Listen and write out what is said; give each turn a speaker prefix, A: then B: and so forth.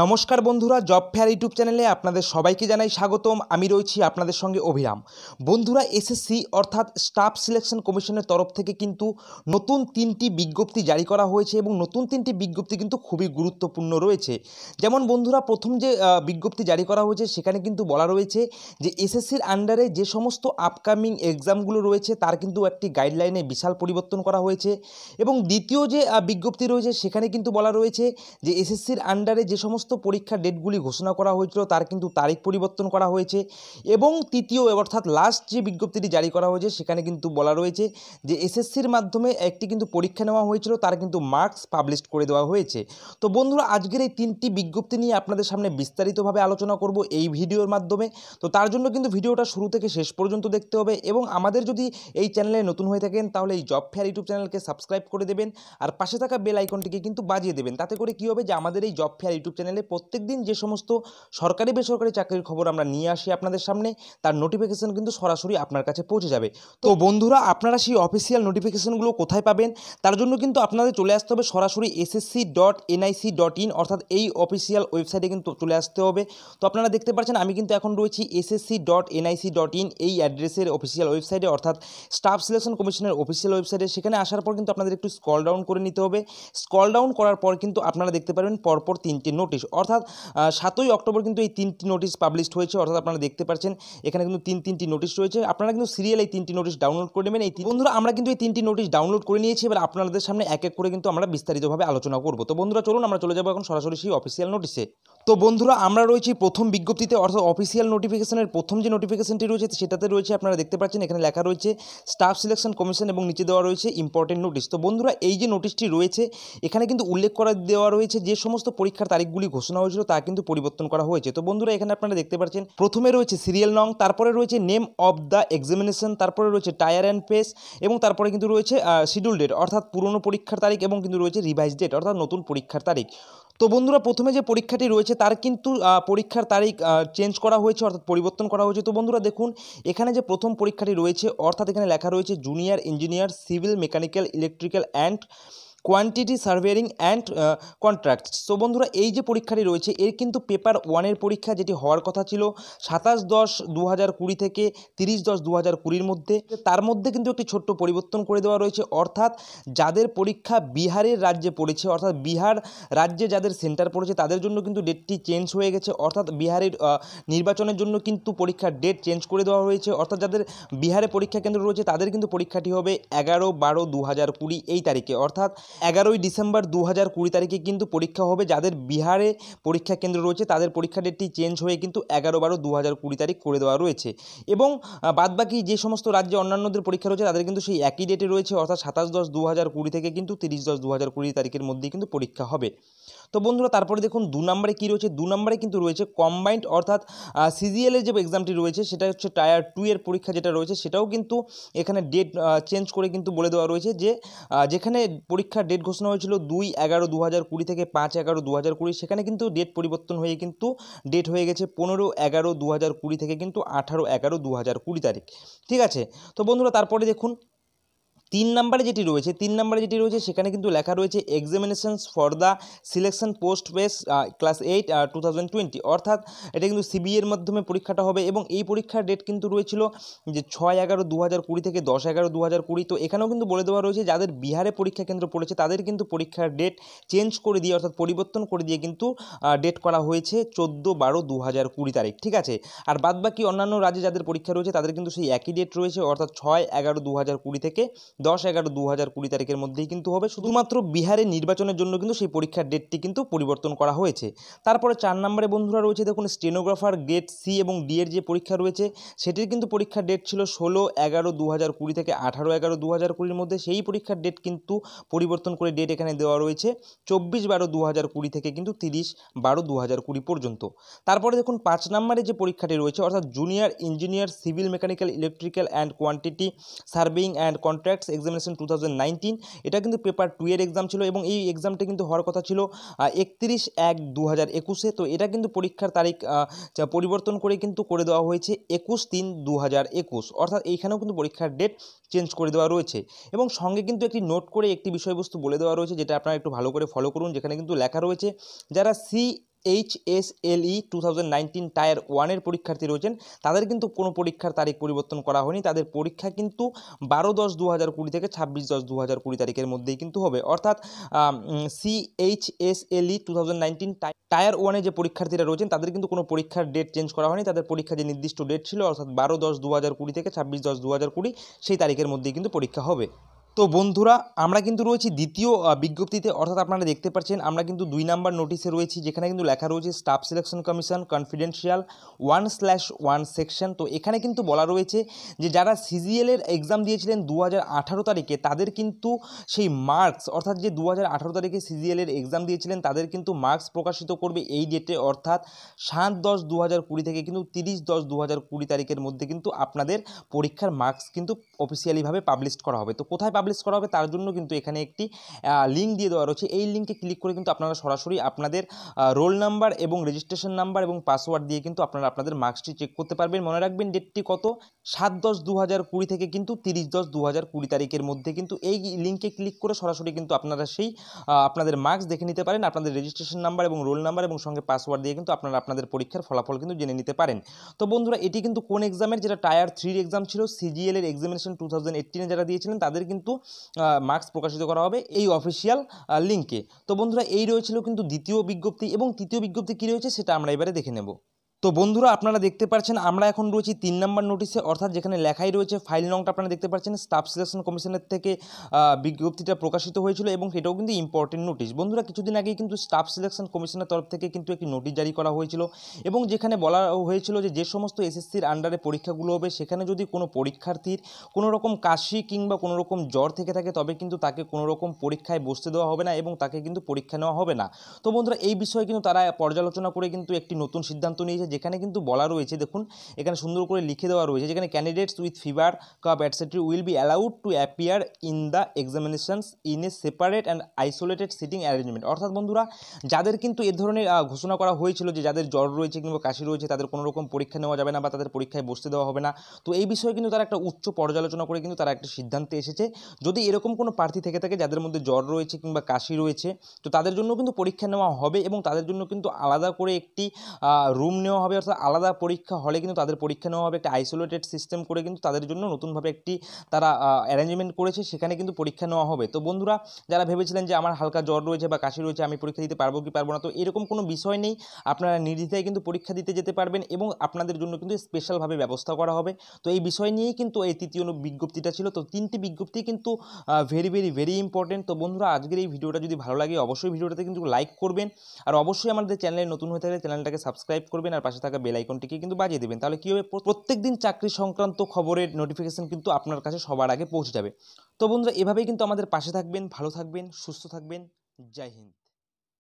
A: নমস্কার বন্ধুরা job fair YouTube চ্যানেলে আপনাদের সবাইকে জানাই স্বাগতম আমি রয়েছি আপনাদের সঙ্গে অভিরাম বন্ধুরা এসএসসি অর্থাৎ স্টাফ সিলেকশন কমিশনের তরফ থেকে কিন্তু নতুন তিনটি বিজ্ঞপ্তি জারি করা হয়েছে এবং নতুন তিনটি বিজ্ঞপ্তি কিন্তু খুবই গুরুত্বপূর্ণ রয়েছে যেমন বন্ধুরা প্রথম যে বিজ্ঞপ্তি জারি করা হয়েছে সেখানে কিন্তু বলা রয়েছে যে এসএসসির আন্ডারে যে সমস্ত আপকামিং এক্সামগুলো রয়েছে তার কিন্তু একটি গাইডলাইনে বিশাল পরিবর্তন করা হয়েছে এবং দ্বিতীয় যে বিজ্ঞপ্তি রয়েছে সেখানে কিন্তু বলা রয়েছে যে এসএসসির আন্ডারে যে সমস্ত সমস্ত পরীক্ষার ডেটগুলি ঘোষণা করা হয়েছিল তার কিন্তু তারিখ পরিবর্তন করা হয়েছে এবং তৃতীয় অর্থাৎ লাস্ট যে বিজ্ঞপ্তিটি জারি করা হয়েছে সেখানে কিন্তু বলা রয়েছে যে এসএসসির মাধ্যমে একটি কিন্তু পরীক্ষা নেওয়া হয়েছিল তার কিন্তু মার্কস পাবলিশ করে দেওয়া হয়েছে তো বন্ধুরা আজকের এই তিনটি বিজ্ঞপ্তি নিয়ে আপনাদের সামনে বিস্তারিতভাবে আলোচনা করব এই ভিডিওর মাধ্যমে তো তার জন্য কিন্তু ভিডিওটা শুরু থেকে শেষ পর্যন্ত দেখতে হবে এবং আমাদের যদি এই চ্যানেলে নতুন হয়ে থাকেন তাহলে এই জব ফেয়ার ইউটিউব চ্যানেলকে সাবস্ক্রাইব করে দেবেন আর পাশে থাকা বেল আইকনটিকে কিন্তু বাজিয়ে দেবেন তাতে করে কী হবে যে আমাদের এই জব ফেয়ার ইউটিউব চ্যানেলে প্রত্যেক দিন যে সমস্ত সরকারি বেসরকারি চাকরির খবর আমরা নিয়ে আসি আপনাদের সামনে তার নোটিফিকেশান কিন্তু সরাসরি আপনার কাছে পৌঁছে যাবে তো বন্ধুরা আপনারা সেই অফিসিয়াল নোটিফিকেশানগুলো কোথায় পাবেন তার জন্য কিন্তু আপনাদের চলে আসতে হবে সরাসরি SSC dot NIC dot in অর্থাৎ এই অফিসিয়াল ওয়েবসাইটে কিন্তু চলে আসতে হবে তো আপনারা দেখতে পাচ্ছেন আমি কিন্তু এখন রয়েছি SSC dot NIC dot in এই অ্যাড্রেসের অফিসিয়াল ওয়েবসাইটে অর্থাৎ স্টাফ সিলেকশন কমিশনের অফিসিয়াল ওয়েবসাইটে সেখানে আসার পর কিন্তু আপনাদের একটু স্কল ডাউন করে নিতে হবে স্কল ডাউন করার পর কিন্তু আপনারা দেখতে পারবেন পরপর তিনটি নোট নোটিশ অর্থাৎ সাতই অক্টোবর কিন্তু এই তিনটি নোটিশ পাবলিশড হয়েছে অর্থাৎ আপনারা দেখতে পাচ্ছেন এখানে কিন্তু তিন তিনটি নোটিশ রয়েছে আপনারা কিন্তু সিরিয়াল এই তিনটি নোটিশ ডাউনলোড করে নেবেন এই বন্ধুরা আমরা কিন্তু এই তিনটি নোটিশ ডাউনলোড করে নিয়েছি এবার আপনাদের সামনে এক এক করে কিন্তু আমরা বিস্তারিতভাবে আলোচনা করব তো বন্ধুরা চলুন আমরা চলে যাবো এখন সরাসরি সেই অফিসিয়াল নোটিশে তো বন্ধুরা আমরা রয়েছি প্রথম বিজ্ঞপ্তিতে অর্থাৎ অফিসিয়াল নোটিফিকেশনের প্রথম যে নোটিফিকেশনটি রয়েছে সেটাতে রয়েছে আপনারা দেখতে পাচ্ছেন এখানে লেখা রয়েছে স্টাফ সিলেকশন কমিশন এবং নিচে দেওয়া রয়েছে ইম্পর্টেন্ট নোটিশ তো বন্ধুরা এই যে নোটিশটি রয়েছে এখানে কিন্তু উল্লেখ করা দেওয়া রয়েছে যে সমস্ত পরীক্ষার তারিখগুলো যেগুলি ঘোষণা হয়েছিল তা কিন্তু পরিবর্তন করা হয়েছে তো বন্ধুরা এখানে আপনারা দেখতে পাচ্ছেন প্রথমে রয়েছে সিরিয়াল নং তারপরে রয়েছে নেম অফ দ্য এক্সামিনেশন তারপরে রয়েছে টায়ার অ্যান্ড পেস এবং তারপরে কিন্তু রয়েছে শিডিউল ডেট অর্থাৎ পুরনো পরীক্ষার তারিখ এবং কিন্তু রয়েছে রিভাইজ ডেট অর্থাৎ নতুন পরীক্ষার তারিখ তো বন্ধুরা প্রথমে যে পরীক্ষাটি রয়েছে তার কিন্তু পরীক্ষার তারিখ চেঞ্জ করা হয়েছে অর্থাৎ পরিবর্তন করা হয়েছে তো বন্ধুরা দেখুন এখানে যে প্রথম পরীক্ষাটি রয়েছে অর্থাৎ এখানে লেখা রয়েছে junior engineer civil mechanical electrical and quantity surveying and contract so বন্ধুরা এই যে পরীক্ষাটি রয়েছে এর কিন্তু পেপার ওয়ানের পরীক্ষা যেটি হওয়ার কথা ছিল সাতাশ দশ দু হাজার কুড়ি থেকে তিরিশ দশ দু হাজার কুড়ির মধ্যে তার মধ্যে কিন্তু একটি ছোট্ট পরিবর্তন করে দেওয়া রয়েছে অর্থাৎ যাদের পরীক্ষা বিহারের রাজ্যে পড়েছে অর্থাৎ বিহার রাজ্যে যাদের সেন্টার পড়েছে তাদের জন্য কিন্তু ডেটটি চেঞ্জ হয়ে গেছে অর্থাৎ বিহারের নির্বাচনের জন্য কিন্তু পরীক্ষার ডেট চেঞ্জ করে দেওয়া হয়েছে অর্থাৎ যাদের বিহারে পরীক্ষা কেন্দ্র রয়েছে তাদের কিন্তু পরীক্ষাটি হবে এগারো বারো দু হাজার কুড়ি এই তারিখে অর্থাৎ এগারোই ডিসেম্বর দু হাজার কুড়ি তারিখে কিন্তু পরীক্ষা হবে যাদের বিহারে পরীক্ষা কেন্দ্র রয়েছে তাদের পরীক্ষা ডেটটি চেঞ্জ হয়ে কিন্তু এগারো বারো দু হাজার কুড়ি তারিখ করে দেওয়া রয়েছে এবং বাদবাকি যে সমস্ত রাজ্যে অন্যান্যদের পরীক্ষা রয়েছে তাদের কিন্তু সেই একই ডেটে রয়েছে অর্থাৎ সাতাশ দশ দু হাজার কুড়ি থেকে কিন্তু তিরিশ দশ দু হাজার কুড়ি তারিখের মধ্যেই কিন্তু পরীক্ষা হবে তো বন্ধুরা তারপরে দেখুন দু নম্বরে কী রয়েছে দু নম্বরে কিন্তু রয়েছে কম্বাইন্ড অর্থাৎ সিজিএলের যে এক্সামটি রয়েছে সেটা হচ্ছে টায়ার টু এর পরীক্ষা যেটা রয়েছে সেটাও কিন্তু এখানে ডেট চেঞ্জ করে কিন্তু বলে দেওয়া রয়েছে যে যেখানে পরীক্ষার ডেট ঘোষণা হয়েছিল দুই এগারো দু কুড়ি থেকে পাঁচ এগারো দু কুড়ি সেখানে কিন্তু ডেট পরিবর্তন হয়ে কিন্তু ডেট হয়ে গেছে পনেরো এগারো দু হাজার কুড়ি থেকে কিন্তু আঠারো এগারো দু হাজার কুড়ি তারিখ ঠিক আছে তো বন্ধুরা তারপরে দেখুন তিন নম্বরে যেটি রয়েছে তিন নম্বরে যেটি রয়েছে সেখানে কিন্তু লেখা রয়েছে examinations for the selection post base class eight two অর্থাৎ এটা কিন্তু সিবিএর মাধ্যমে পরীক্ষাটা হবে এবং এই পরীক্ষার ডেট কিন্তু রয়েছিল যে ছয় এগারো দু থেকে দশ এগারো দু তো এখানেও কিন্তু বলে দেওয়া রয়েছে যাদের বিহারে পরীক্ষা কেন্দ্র পড়েছে তাদের কিন্তু পরীক্ষার ডেট চেঞ্জ করে দিয়ে অর্থাৎ পরিবর্তন করে দিয়ে কিন্তু ডেট করা হয়েছে চোদ্দো বারো দু হাজার কুড়ি তারিখ ঠিক আছে আর বাদবাকি অন্যান্য রাজ্যে যাদের পরীক্ষা রয়েছে তাদের কিন্তু সেই একই ডেট রয়েছে অর্থাৎ ছয় এগারো দু হাজার কুড়ি থেকে দশ এগারো দু হাজার কুড়ি তারিখের মধ্যেই কিন্তু হবে শুধুমাত্র বিহারের নির্বাচনের জন্য কিন্তু সেই পরীক্ষার ডেটটি কিন্তু পরিবর্তন করা হয়েছে তারপরে চার নম্বরে বন্ধুরা রয়েছে দেখুন স্টেনোগ্রাফার গ্রেড সি এবং ডি এর যে পরীক্ষা রয়েছে সেটির কিন্তু পরীক্ষার ডেট ছিল ষোলো এগারো দু হাজার কুড়ি থেকে আঠারো এগারো দু হাজার কুড়ির মধ্যে সেই পরীক্ষার ডেট কিন্তু পরিবর্তন করে ডেট এখানে দেওয়া রয়েছে চব্বিশ বারো দু হাজার কুড়ি থেকে কিন্তু তিরিশ বারো দু হাজার কুড়ি পর্যন্ত তারপরে দেখুন পাঁচ নম্বরে যে পরীক্ষাটি রয়েছে অর্থাৎ junior engineer civil mechanical electrical and quantity surveying and contracts examination two এটা কিন্তু পেপার টু এর এক্সাম ছিল এবং এই এক্সামটা কিন্তু হওয়ার কথা ছিল একত্রিশ এক দু হাজার একুশে তো এটা কিন্তু পরীক্ষার তারিখ পরিবর্তন করে কিন্তু করে দেওয়া হয়েছে একুশ তিন দু হাজার একুশ অর্থাৎ এইখানেও কিন্তু পরীক্ষার ডেট চেঞ্জ করে দেওয়া রয়েছে এবং সঙ্গে কিন্তু একটি নোট করে একটি বিষয়বস্তু বলে দেওয়া রয়েছে যেটা আপনারা একটু ভালো করে ফলো করুন যেখানে কিন্তু লেখা রয়েছে যারা C H S L E two thousand nineteen tier ওয়ানের পরীক্ষার্থী রয়েছেন তাদের কিন্তু কোনো পরীক্ষার তারিখ পরিবর্তন করা হয়নি তাদের পরীক্ষা কিন্তু বারো দশ দু হাজার কুড়ি থেকে ছাব্বিশ দশ দু হাজার কুড়ি তারিখের মধ্যেই কিন্তু হবে অর্থাৎ C H S L E two thousand nineteen tier ওয়ানে যে পরীক্ষার্থীরা রয়েছেন তাদের কিন্তু কোনো পরীক্ষার ডেট চেঞ্জ করা হয়নি তাদের পরীক্ষা যে নির্দিষ্ট ডেট ছিল অর্থাৎ বারো দশ দু হাজার কুড়ি থেকে ছাব্বিশ দশ দু হাজার কুড়ি সেই তারিখের মধ্যেই কিন্তু পরীক্ষা হবে তো বন্ধুরা আমরা কিন্তু রয়েছি দ্বিতীয় বিজ্ঞপ্তিতে অর্থাৎ আপনারা দেখতে পাচ্ছেন আমরা কিন্তু দুই নাম্বার নোটিশে রয়েছি যেখানে কিন্তু লেখা রয়েছে staff selection commission confidential one slash one section তো এখানে কিন্তু বলা রয়েছে যে যারা সিজিএলের এক্সাম দিয়েছিলেন দু হাজার তারিখে তাদের কিন্তু সেই মার্কস অর্থাৎ যে দু তারিখে সিজিএলের এক্সাম দিয়েছিলেন তাদের কিন্তু মার্কস প্রকাশিত করবে এই ডেটে অর্থাৎ সাত দশ দু থেকে কিন্তু তিরিশ দশ দু তারিখের মধ্যে কিন্তু আপনাদের পরীক্ষার মার্কস কিন্তু অফিসিয়ালিভাবে পাবলিশ করা হবে তো কোথায় পাবলিশ করা হবে তার জন্য কিন্তু এখানে একটি লিঙ্ক দিয়ে দেওয়া রয়েছে এই লিঙ্কে ক্লিক করে কিন্তু আপনারা সরাসরি আপনাদের রোল নাম্বার এবং রেজিস্ট্রেশন নাম্বার এবং পাসওয়ার্ড দিয়ে কিন্তু আপনারা আপনাদের মার্কসটি চেক করতে পারবেন মনে রাখবেন ডেটটি কত সাত দশ দু হাজার কুড়ি থেকে কিন্তু তিরিশ দশ দু হাজার কুড়ি তারিখের মধ্যে কিন্তু এই লিঙ্কে ক্লিক করে সরাসরি কিন্তু আপনারা সেই আপনাদের মার্কস দেখে নিতে পারেন আপনাদের রেজিস্ট্রেশন নাম্বার এবং রোল নাম্বার এবং সঙ্গে পাসওয়ার্ড দিয়ে কিন্তু আপনারা আপনাদের পরীক্ষার ফলাফল কিন্তু জেনে নিতে পারেন তো বন্ধুরা এটি কিন্তু কোন এক্সামের যেটা টায়ার থ্রির এক্সাম ছিল সিজিএল এর এক্সামিনেশন টু থাউজেন্ড যারা দিয়েছিলেন তাদের কিন্তু কিন্তু মার্কস প্রকাশিত করা হবে এই অফিসিয়াল লিঙ্কে তো বন্ধুরা এই রয়েছিল কিন্তু দ্বিতীয় বিজ্ঞপ্তি এবং তৃতীয় বিজ্ঞপ্তি কী রয়েছে সেটা আমরা এবারে দেখে নেব তো বন্ধুরা আপনারা দেখতে পাচ্ছেন আমরা এখন রয়েছি তিন নম্বর নোটিশে অর্থাৎ যেখানে লেখাই রয়েছে ফাইল নংটা আপনারা দেখতে পাচ্ছেন স্টাফ সিলেকশন কমিশনের থেকে বিজ্ঞপ্তিটা প্রকাশিত হয়েছিল এবং সেটাও কিন্তু ইম্পর্টেন্ট নোটিশ বন্ধুরা কিছুদিন আগেই কিন্তু স্টাফ সিলেকশন কমিশনের তরফ থেকে কিন্তু একটি নোটিশ জারি করা হয়েছিল এবং যেখানে বলা হয়েছিল যে যে সমস্ত এসএসসির আন্ডারে পরীক্ষাগুলো হবে সেখানে যদি কোনো পরীক্ষার্থীর কোনো রকম কাশি কিংবা কোনো রকম জ্বর থেকে থাকে তবে কিন্তু তাকে কোনো রকম পরীক্ষায় বসতে দেওয়া হবে না এবং তাকে কিন্তু পরীক্ষা নেওয়া হবে না তো বন্ধুরা এই বিষয়ে কিন্তু তারা পর্যালোচনা করে কিন্তু একটি নতুন সিদ্ধান্ত নিয়েছে যেখানে কিন্তু বলা রয়েছে দেখুন এখানে সুন্দর করে লিখে দেওয়া রয়েছে যেখানে candidates with fever cough etcetera will be allowed to appear in the examinations in a separate and isolated sitting arrangement অর্থাৎ বন্ধুরা যাদের কিন্তু এ ধরনের ঘোষণা করা হয়েছিল যে যাদের জ্বর রয়েছে কিংবা কাশি রয়েছে তাদের কোনো রকম পরীক্ষা নেওয়া যাবে না বা তাদের পরীক্ষায় বসতে দেওয়া হবে না তো এই বিষয়ে কিন্তু তারা একটা উচ্চ পর্যালোচনা করে কিন্তু তারা একটা সিদ্ধান্তে এসেছে যদি এরকম কোনো প্রার্থী থেকে থাকে যাদের মধ্যে জ্বর রয়েছে কিংবা কাশি রয়েছে তো তাদের জন্য কিন্তু পরীক্ষা নেওয়া হবে এবং তাদের জন্য কিন্তু আলাদা করে একটি রুম নেওয়া নেওয়া হবে অর্থাৎ আলাদা পরীক্ষা হলে কিন্তু তাদের পরীক্ষা নেওয়া হবে একটা আইসোলেটেড সিস্টেম করে কিন্তু তাদের জন্য নতুনভাবে একটি তারা অ্যারেঞ্জমেন্ট করেছে সেখানে কিন্তু পরীক্ষা নেওয়া হবে তো বন্ধুরা যারা ভেবেছিলেন যে আমার হালকা জ্বর রয়েছে বা কাশি রয়েছে আমি পরীক্ষা দিতে পারবো কি পারবো না তো এরকম কোনো বিষয় নেই আপনারা নির্দ্বিধায় কিন্তু পরীক্ষা দিতে যেতে পারবেন এবং আপনাদের জন্য কিন্তু স্পেশালভাবে ব্যবস্থা করা হবে তো এই বিষয় নিয়েই কিন্তু এই তৃতীয় বিজ্ঞপ্তিটা ছিল তো তিনটি বিজ্ঞপ্তি কিন্তু ভেরি ভেরি ভেরি ইম্পর্টেন্ট তো বন্ধুরা আজকের এই ভিডিওটা যদি ভালো লাগে অবশ্যই ভিডিওটাতে কিন্তু লাইক করবেন আর অবশ্যই আমাদের চ্যানেলে নতুন হয়ে থাকলে চ্যানেলটাকে সাবস্ক্রাইব করবেন আর পাশে থাকা বেল আইকনটিকে কিন্তু বাজিয়ে দেবেন তাহলে কী হবে প্রত্যেক দিন চাকরি সংক্রান্ত খবরের নোটিফিকেশান কিন্তু আপনার কাছে সবার আগে পৌঁছে যাবে তো বন্ধুরা এভাবেই কিন্তু আমাদের পাশে থাকবেন ভালো থাকবেন সুস্থ থাকবেন জয় হিন্দ